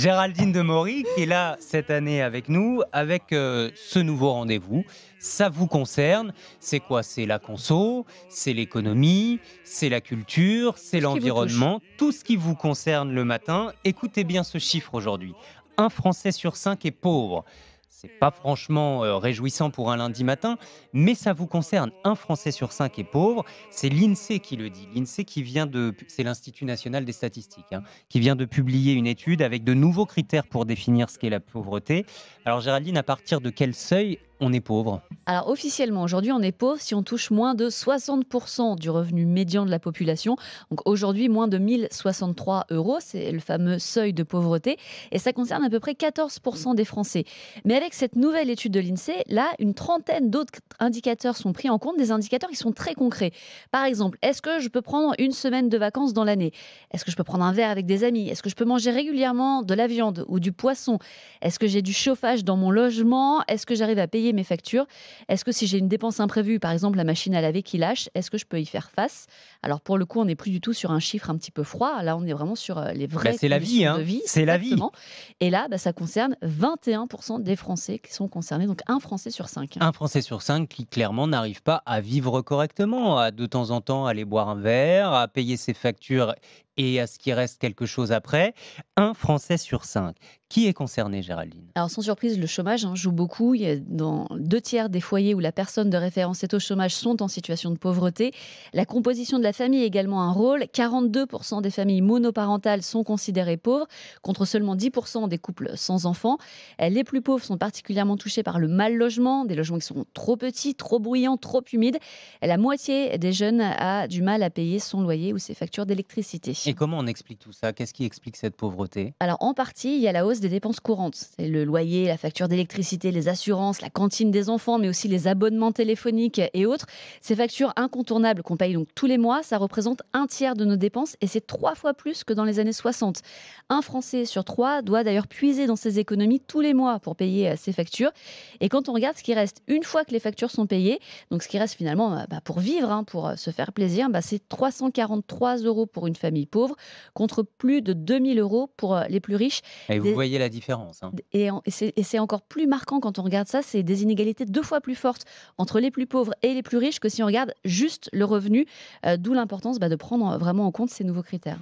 Géraldine Demory, qui est là cette année avec nous, avec euh, ce nouveau rendez-vous. Ça vous concerne. C'est quoi C'est la conso, c'est l'économie, c'est la culture, c'est l'environnement, tout ce qui vous concerne le matin. Écoutez bien ce chiffre aujourd'hui. Un Français sur cinq est pauvre. C'est pas franchement euh, réjouissant pour un lundi matin, mais ça vous concerne. Un Français sur cinq est pauvre. C'est l'INSEE qui le dit. L'INSEE qui vient de, c'est l'Institut national des statistiques, hein, qui vient de publier une étude avec de nouveaux critères pour définir ce qu'est la pauvreté. Alors Géraldine, à partir de quel seuil on est pauvre Alors officiellement, aujourd'hui, on est pauvre si on touche moins de 60% du revenu médian de la population. Donc aujourd'hui, moins de 1063 euros, c'est le fameux seuil de pauvreté, et ça concerne à peu près 14% des Français. Mais avec cette nouvelle étude de l'INSEE, e, là, une trentaine d'autres indicateurs sont pris en compte, des indicateurs qui sont très concrets. Par exemple, est-ce que je peux prendre une semaine de vacances dans l'année Est-ce que je peux prendre un verre avec des amis Est-ce que je peux manger régulièrement de la viande ou du poisson Est-ce que j'ai du chauffage dans mon logement Est-ce que j'arrive à payer mes factures Est-ce que si j'ai une dépense imprévue, par exemple la machine à laver qui lâche, est-ce que je peux y faire face Alors pour le coup, on n'est plus du tout sur un chiffre un petit peu froid. Là, on est vraiment sur euh, les vrais. Bah, c'est la vie, hein. C'est la vie. Et là, bah, ça concerne 21% des Français qui sont concernés, donc un Français sur cinq. Un Français sur cinq qui clairement n'arrive pas à vivre correctement, à de temps en temps aller boire un verre, à payer ses factures et à ce qui reste quelque chose après, un Français sur cinq. Qui est concerné, Géraldine Alors, sans surprise, le chômage hein, joue beaucoup. Il y a dans deux tiers des foyers où la personne de référence est au chômage sont en situation de pauvreté. La composition de la famille a également un rôle. 42% des familles monoparentales sont considérées pauvres, contre seulement 10% des couples sans enfants. Euh, les plus pauvres sont particulièrement touchés par le mal logement, des logements qui sont trop petits, trop bruyants, trop humides. La moitié des jeunes a du mal à payer son loyer ou ses factures d'électricité. Et comment on explique tout ça Qu'est-ce qui explique cette pauvreté Alors en partie, il y a la hausse des dépenses courantes. C'est le loyer, la facture d'électricité, les assurances, la cantine des enfants, mais aussi les abonnements téléphoniques et autres. Ces factures incontournables qu'on paye donc tous les mois, ça représente un tiers de nos dépenses et c'est trois fois plus que dans les années 60. Un Français sur trois doit d'ailleurs puiser dans ses économies tous les mois pour payer euh, ses factures. Et quand on regarde ce qui reste une fois que les factures sont payées, donc ce qui reste finalement bah, pour vivre, hein, pour euh, se faire plaisir, bah, c'est 343 euros pour une famille pauvres, contre plus de 2000 euros pour euh, les plus riches. Et vous voyez la différence. Hein. Et, c'est encore plus marquant quand on regarde ça, c'est des inégalités deux fois plus fortes entre les plus pauvres et les plus riches que si on regarde juste le revenu, euh, d'où l'importance bah, de prendre euh, vraiment en compte ces nouveaux critères.